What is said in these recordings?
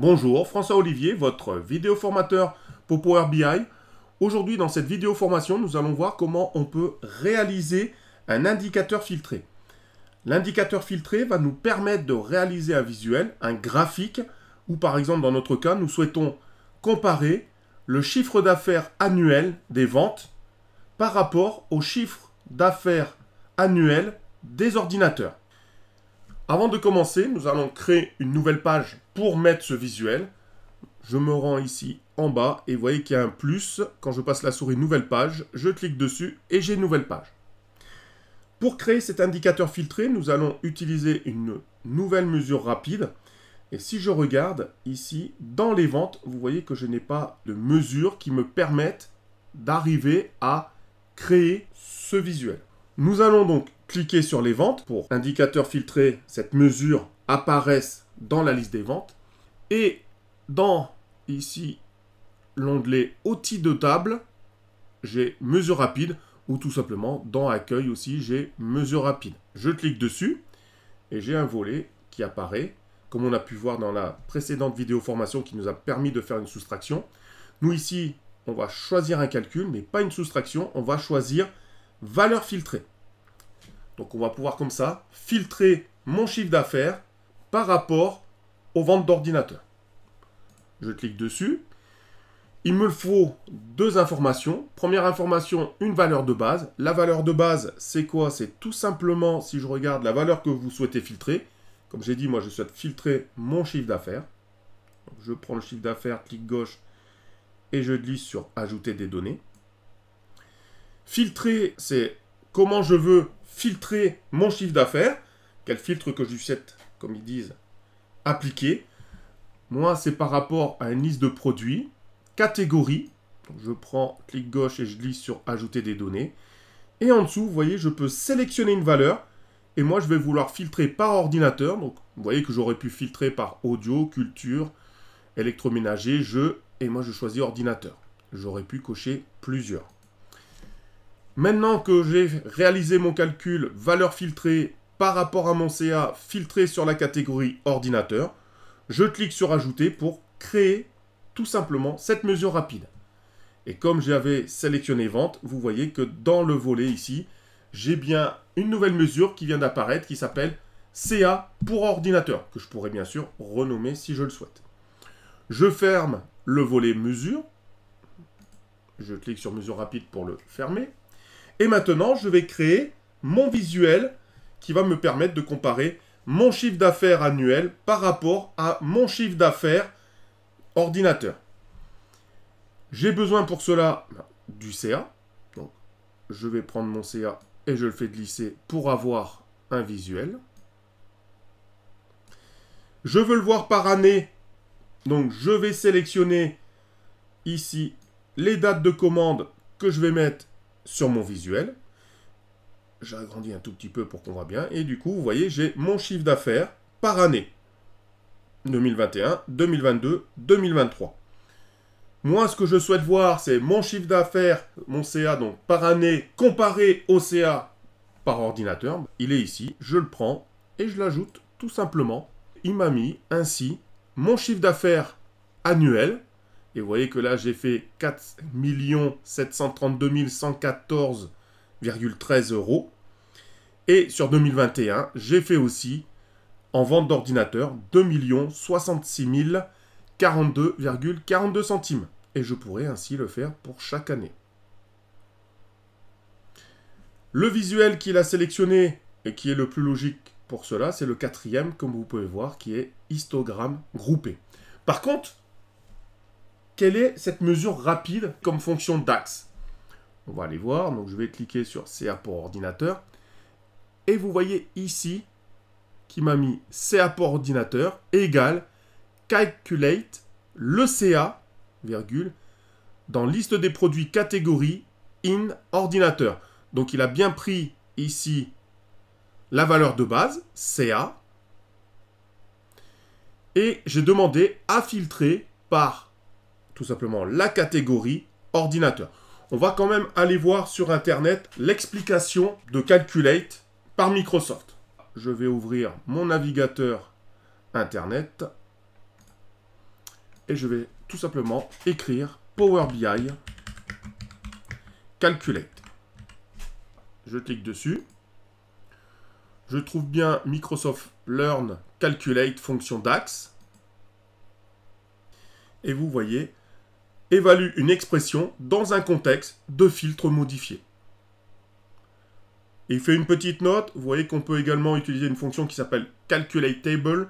Bonjour, François Olivier, votre vidéo formateur pour Power BI. Aujourd'hui, dans cette vidéo formation, nous allons voir comment on peut réaliser un indicateur filtré. L'indicateur filtré va nous permettre de réaliser un visuel, un graphique, où, par exemple dans notre cas, nous souhaitons comparer le chiffre d'affaires annuel des ventes par rapport au chiffre d'affaires annuel des ordinateurs. Avant de commencer, nous allons créer une nouvelle page pour mettre ce visuel, je me rends ici en bas et vous voyez qu'il y a un plus. Quand je passe la souris nouvelle page, je clique dessus et j'ai une nouvelle page. Pour créer cet indicateur filtré, nous allons utiliser une nouvelle mesure rapide. Et si je regarde ici dans les ventes, vous voyez que je n'ai pas de mesure qui me permette d'arriver à créer ce visuel. Nous allons donc cliquer sur les ventes pour indicateur filtré, cette mesure apparaissent dans la liste des ventes. Et dans ici l'onglet outils de table, j'ai mesure rapide ou tout simplement dans accueil aussi j'ai mesure rapide. Je clique dessus et j'ai un volet qui apparaît comme on a pu voir dans la précédente vidéo formation qui nous a permis de faire une soustraction. Nous ici, on va choisir un calcul, mais pas une soustraction, on va choisir valeur filtrée. Donc on va pouvoir comme ça filtrer mon chiffre d'affaires par rapport aux ventes d'ordinateurs. Je clique dessus. Il me faut deux informations. Première information, une valeur de base. La valeur de base, c'est quoi C'est tout simplement, si je regarde la valeur que vous souhaitez filtrer. Comme j'ai dit, moi, je souhaite filtrer mon chiffre d'affaires. Je prends le chiffre d'affaires, clic gauche, et je glisse sur Ajouter des données. Filtrer, c'est comment je veux filtrer mon chiffre d'affaires. Quel filtre que je souhaite comme ils disent, appliquer. Moi, c'est par rapport à une liste de produits, catégorie. je prends clic gauche et je glisse sur ajouter des données. Et en dessous, vous voyez, je peux sélectionner une valeur. Et moi, je vais vouloir filtrer par ordinateur. Donc, vous voyez que j'aurais pu filtrer par audio, culture, électroménager, jeu. Et moi, je choisis ordinateur. J'aurais pu cocher plusieurs. Maintenant que j'ai réalisé mon calcul valeur filtrée par rapport à mon CA filtré sur la catégorie ordinateur. Je clique sur ajouter pour créer tout simplement cette mesure rapide. Et comme j'avais sélectionné vente, vous voyez que dans le volet ici, j'ai bien une nouvelle mesure qui vient d'apparaître qui s'appelle CA pour ordinateur, que je pourrais bien sûr renommer si je le souhaite. Je ferme le volet mesure. Je clique sur mesure rapide pour le fermer. Et maintenant, je vais créer mon visuel qui va me permettre de comparer mon chiffre d'affaires annuel par rapport à mon chiffre d'affaires ordinateur. J'ai besoin pour cela ben, du CA. Donc, je vais prendre mon CA et je le fais glisser pour avoir un visuel. Je veux le voir par année. Donc, je vais sélectionner ici les dates de commande que je vais mettre sur mon visuel j'agrandis un tout petit peu pour qu'on voit bien. Et du coup, vous voyez, j'ai mon chiffre d'affaires par année. 2021, 2022, 2023. Moi, ce que je souhaite voir, c'est mon chiffre d'affaires, mon CA, donc par année, comparé au CA par ordinateur. Il est ici, je le prends et je l'ajoute tout simplement. Il m'a mis ainsi mon chiffre d'affaires annuel. Et vous voyez que là, j'ai fait 4 732 114 13 euros. Et sur 2021, j'ai fait aussi, en vente d'ordinateurs, 2 66 042,42 centimes. Et je pourrais ainsi le faire pour chaque année. Le visuel qu'il a sélectionné et qui est le plus logique pour cela, c'est le quatrième, comme vous pouvez voir, qui est histogramme groupé. Par contre, quelle est cette mesure rapide comme fonction d'axe on va aller voir. Donc je vais cliquer sur CA pour ordinateur. Et vous voyez ici qui m'a mis CA pour ordinateur égale calculate le CA, virgule, dans liste des produits catégorie in ordinateur. Donc il a bien pris ici la valeur de base, CA, et j'ai demandé à filtrer par tout simplement la catégorie ordinateur on va quand même aller voir sur Internet l'explication de Calculate par Microsoft. Je vais ouvrir mon navigateur Internet et je vais tout simplement écrire Power BI Calculate. Je clique dessus. Je trouve bien Microsoft Learn Calculate fonction DAX. Et vous voyez, évalue une expression dans un contexte de filtre modifié. il fait une petite note, vous voyez qu'on peut également utiliser une fonction qui s'appelle calculateTable.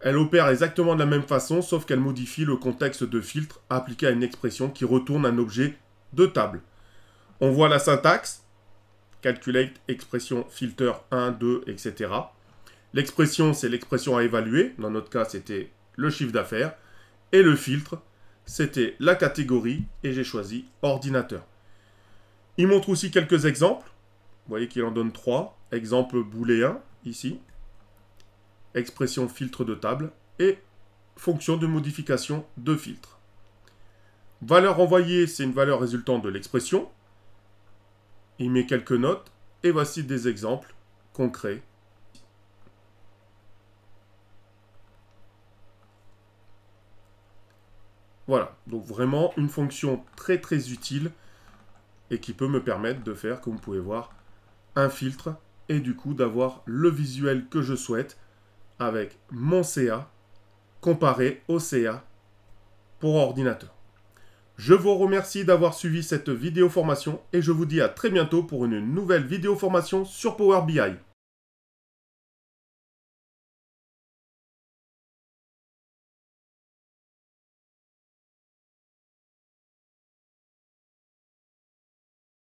Elle opère exactement de la même façon, sauf qu'elle modifie le contexte de filtre appliqué à une expression qui retourne un objet de table. On voit la syntaxe, calculate, expression, filter 1, 2, etc. L'expression, c'est l'expression à évaluer, dans notre cas c'était le chiffre d'affaires, et le filtre, c'était la catégorie et j'ai choisi ordinateur. Il montre aussi quelques exemples. Vous voyez qu'il en donne trois. Exemple booléen, ici. Expression filtre de table et fonction de modification de filtre. Valeur envoyée, c'est une valeur résultante de l'expression. Il met quelques notes et voici des exemples concrets Voilà, donc vraiment une fonction très très utile et qui peut me permettre de faire, comme vous pouvez voir, un filtre et du coup d'avoir le visuel que je souhaite avec mon CA comparé au CA pour ordinateur. Je vous remercie d'avoir suivi cette vidéo formation et je vous dis à très bientôt pour une nouvelle vidéo formation sur Power BI.